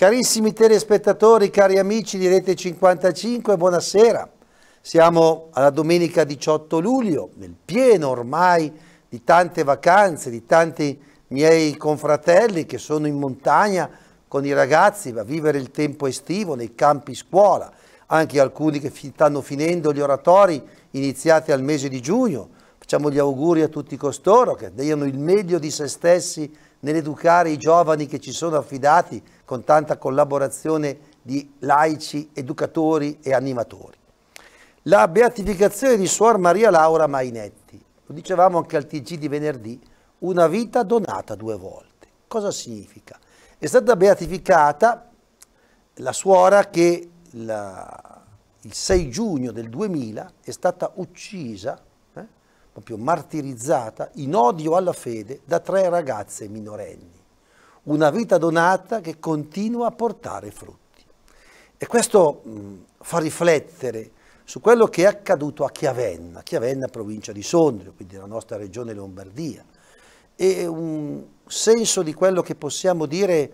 Carissimi telespettatori, cari amici di Rete 55, buonasera. Siamo alla domenica 18 luglio, nel pieno ormai di tante vacanze, di tanti miei confratelli che sono in montagna con i ragazzi a vivere il tempo estivo nei campi scuola, anche alcuni che stanno finendo gli oratori iniziati al mese di giugno. Facciamo gli auguri a tutti costoro che diano il meglio di se stessi nell'educare i giovani che ci sono affidati con tanta collaborazione di laici, educatori e animatori. La beatificazione di Suor Maria Laura Mainetti, lo dicevamo anche al TG di venerdì, una vita donata due volte. Cosa significa? È stata beatificata la suora che la, il 6 giugno del 2000 è stata uccisa proprio martirizzata in odio alla fede da tre ragazze minorenni. Una vita donata che continua a portare frutti. E questo mh, mm, fa riflettere su quello che è accaduto a Chiavenna, Chiavenna provincia di Sondrio, quindi la nostra regione Lombardia, e un senso di quello che possiamo dire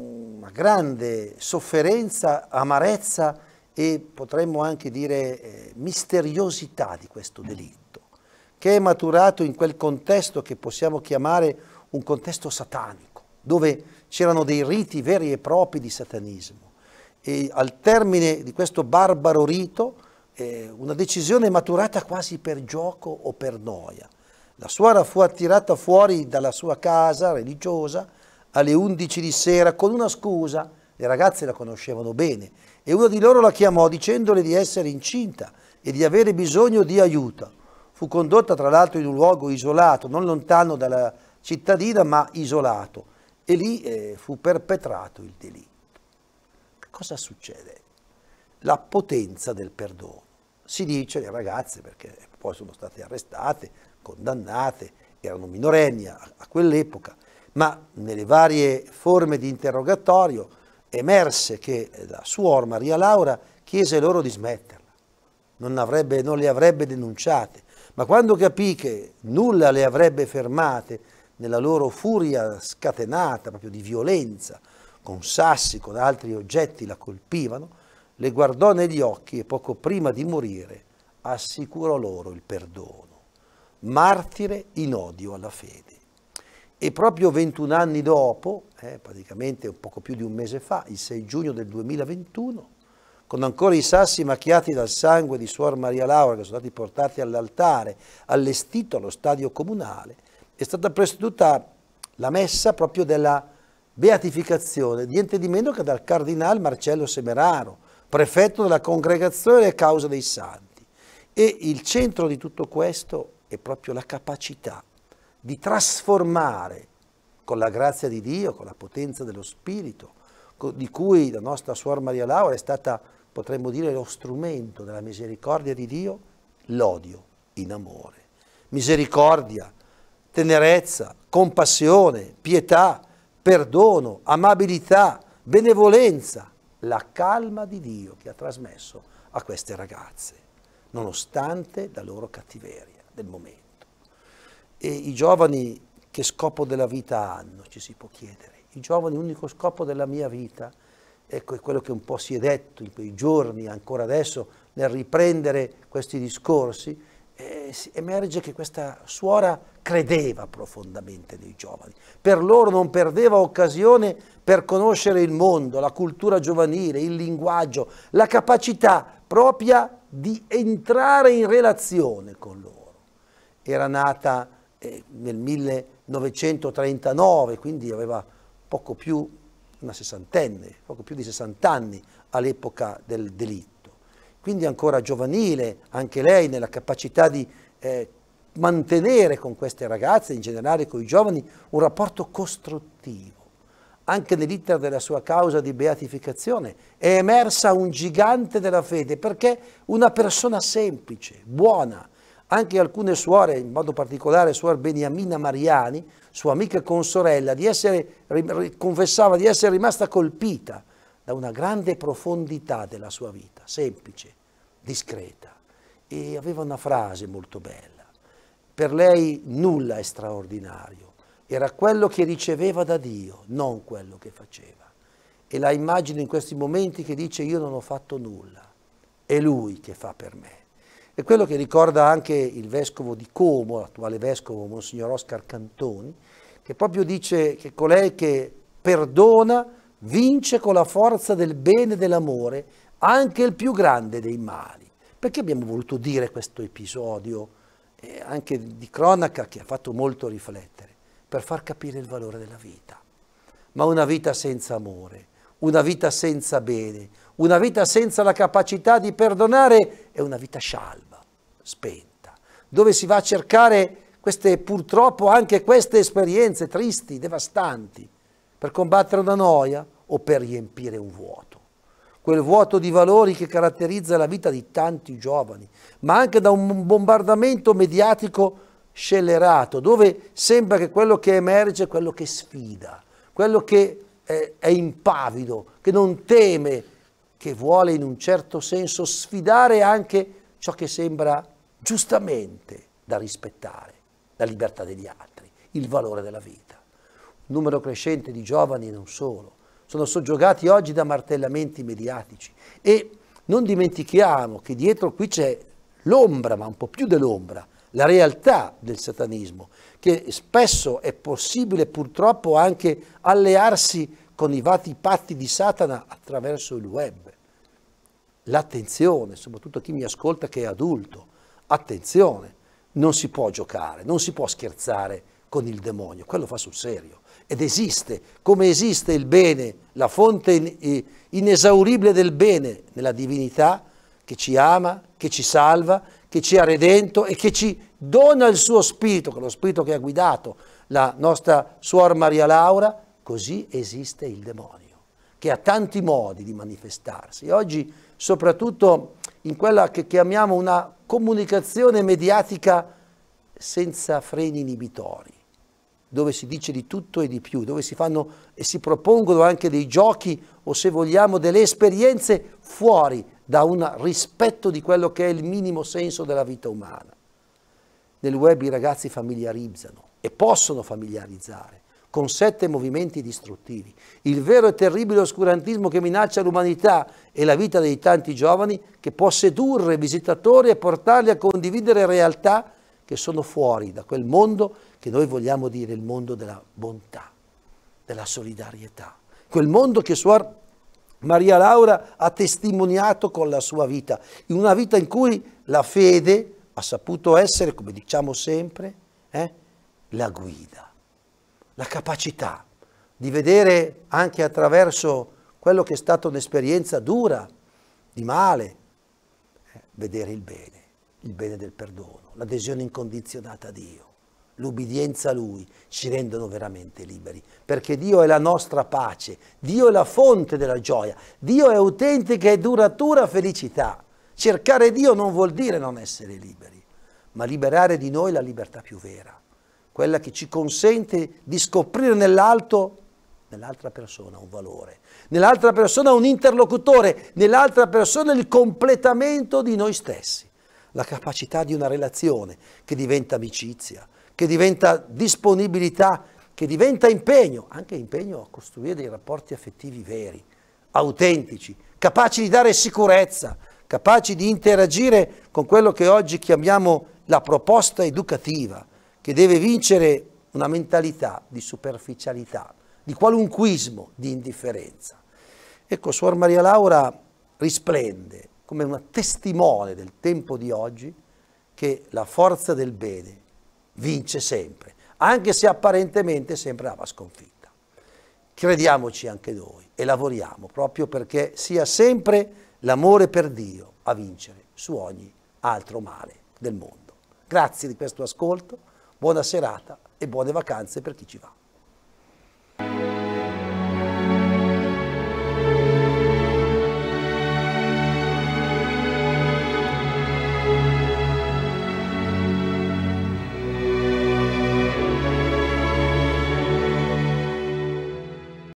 mm, una grande sofferenza, amarezza e potremmo anche dire eh, misteriosità di questo delitto che è maturato in quel contesto che possiamo chiamare un contesto satanico, dove c'erano dei riti veri e propri di satanismo. E al termine di questo barbaro rito, eh, una decisione maturata quasi per gioco o per noia. La suora fu attirata fuori dalla sua casa religiosa alle 11 di sera con una scusa, le ragazze la conoscevano bene, e una di loro la chiamò dicendole di essere incinta e di avere bisogno di aiuto fu condotta tra l'altro in un luogo isolato, non lontano dalla cittadina, ma isolato, e lì eh, fu perpetrato il delitto. Cosa succede? La potenza del perdono. Si dice le ragazze, perché poi sono state arrestate, condannate, erano minorenni a, a quell'epoca, ma nelle varie forme di interrogatorio emerse che eh, la suor Maria Laura chiese loro di smetterla, non, avrebbe, non le avrebbe denunciate ma quando capì che nulla le avrebbe fermate nella loro furia scatenata, proprio di violenza, con sassi, con altri oggetti la colpivano, le guardò negli occhi e poco prima di morire assicurò loro il perdono. Martire in odio alla fede. E proprio 21 anni dopo, eh, praticamente un poco più di un mese fa, il 6 giugno del 2021, con ancora i sassi macchiati dal sangue di Suor Maria Laura che sono stati portati all'altare, allestito allo stadio comunale, è stata presieduta la messa proprio della beatificazione, niente di meno che dal cardinale Marcello Semeraro, prefetto della congregazione e causa dei santi. E il centro di tutto questo è proprio la capacità di trasformare con la grazia di Dio, con la potenza dello Spirito, di cui la nostra Suor Maria Laura è stata potremmo dire lo strumento della misericordia di Dio, l'odio in amore. Misericordia, tenerezza, compassione, pietà, perdono, amabilità, benevolenza, la calma di Dio che ha trasmesso a queste ragazze, nonostante la loro cattiveria del momento. E i giovani che scopo della vita hanno, ci si può chiedere. I giovani, unico scopo della mia vita è ecco, è quello che un po' si è detto in quei giorni, ancora adesso, nel riprendere questi discorsi, eh, emerge che questa suora credeva profondamente nei giovani. Per loro non perdeva occasione per conoscere il mondo, la cultura giovanile, il linguaggio, la capacità propria di entrare in relazione con loro. Era nata eh, nel 1939, quindi aveva poco più una sessantenne, poco più di 60 anni all'epoca del delitto. Quindi ancora giovanile, anche lei nella capacità di eh, mantenere con queste ragazze, in generale con i giovani, un rapporto costruttivo. Anche nell'iter della sua causa di beatificazione è emersa un gigante della fede, perché una persona semplice, buona, anche alcune suore, in modo particolare suor Beniamina Mariani, sua amica consorella, di essere, confessava di essere rimasta colpita da una grande profondità della sua vita, semplice, discreta. E aveva una frase molto bella. Per lei nulla è straordinario, era quello che riceveva da Dio, non quello che faceva. E la immagino in questi momenti che dice io non ho fatto nulla, è Lui che fa per me. È quello che ricorda anche il vescovo di Como, l'attuale vescovo, Monsignor Oscar Cantoni, che proprio dice che colei che perdona vince con la forza del bene e dell'amore anche il più grande dei mali. Perché abbiamo voluto dire questo episodio, eh, anche di cronaca, che ha fatto molto riflettere? Per far capire il valore della vita. Ma una vita senza amore, una vita senza bene, una vita senza la capacità di perdonare è una vita scialba spenta, dove si va a cercare queste, purtroppo anche queste esperienze tristi, devastanti, per combattere una noia o per riempire un vuoto quel vuoto di valori che caratterizza la vita di tanti giovani, ma anche da un bombardamento mediatico scellerato, dove sembra che quello che emerge è quello che sfida, quello che è, è impavido, che non teme, che vuole in un certo senso sfidare anche ciò che sembra giustamente da rispettare, la libertà degli altri, il valore della vita. Un numero crescente di giovani e non solo, sono soggiogati oggi da martellamenti mediatici e non dimentichiamo che dietro qui c'è l'ombra, ma un po' più dell'ombra, la realtà del satanismo, che spesso è possibile purtroppo anche allearsi con i vati patti di Satana attraverso il web. L'attenzione, soprattutto a chi mi ascolta che è adulto, attenzione, non si può giocare, non si può scherzare con il demonio, quello fa sul serio. Ed esiste, come esiste il bene, la fonte inesauribile del bene nella divinità che ci ama, che ci salva, che ci ha redento e che ci dona il suo spirito, che è lo spirito che ha guidato la nostra suor Maria Laura, così esiste il demonio, che ha tanti modi di manifestarsi. E oggi, soprattutto in quella che chiamiamo una comunicazione mediatica senza freni inibitori, dove si dice di tutto e di più, dove si fanno e si propongono anche dei giochi o se vogliamo delle esperienze fuori da un rispetto di quello che è il minimo senso della vita umana. Nel web i ragazzi familiarizzano e possono familiarizzare con sette movimenti distruttivi. Il vero e terribile oscurantismo che minaccia l'umanità e la vita dei tanti giovani che può sedurre visitatori e portarli a condividere realtà che sono fuori da quel mondo che noi vogliamo dire il mondo della bontà, della solidarietà. Quel mondo che Suor Maria Laura ha testimoniato con la sua vita, in una vita in cui la fede ha saputo essere, come diciamo sempre, eh, la guida la capacità di vedere anche attraverso quello che è stata un'esperienza dura, di male, eh, vedere il bene, il bene del perdono, l'adesione incondizionata a Dio, l'ubbidienza a Lui, ci rendono veramente liberi, perché Dio è la nostra pace, Dio è la fonte della gioia, Dio è autentica e duratura felicità. Cercare Dio non vuol dire non essere liberi, ma liberare di noi la libertà più vera quella che ci consente di scoprire nell'alto, nell'altra persona un valore, nell'altra persona un interlocutore, nell'altra persona il completamento di noi stessi, la capacità di una relazione che diventa amicizia, che diventa disponibilità, che diventa impegno, anche impegno a costruire dei rapporti affettivi veri, autentici, capaci di dare sicurezza, capaci di interagire con quello che oggi chiamiamo la proposta educativa, che deve vincere una mentalità di superficialità, di qualunquismo, di indifferenza. Ecco, Suor Maria Laura risplende come una testimone del tempo di oggi che la forza del bene vince sempre, anche se apparentemente sempre sembrava sconfitta. Crediamoci anche noi e lavoriamo proprio perché sia sempre l'amore per Dio a vincere su ogni altro male del mondo. Grazie di questo ascolto Buona serata e buone vacanze per chi ci va.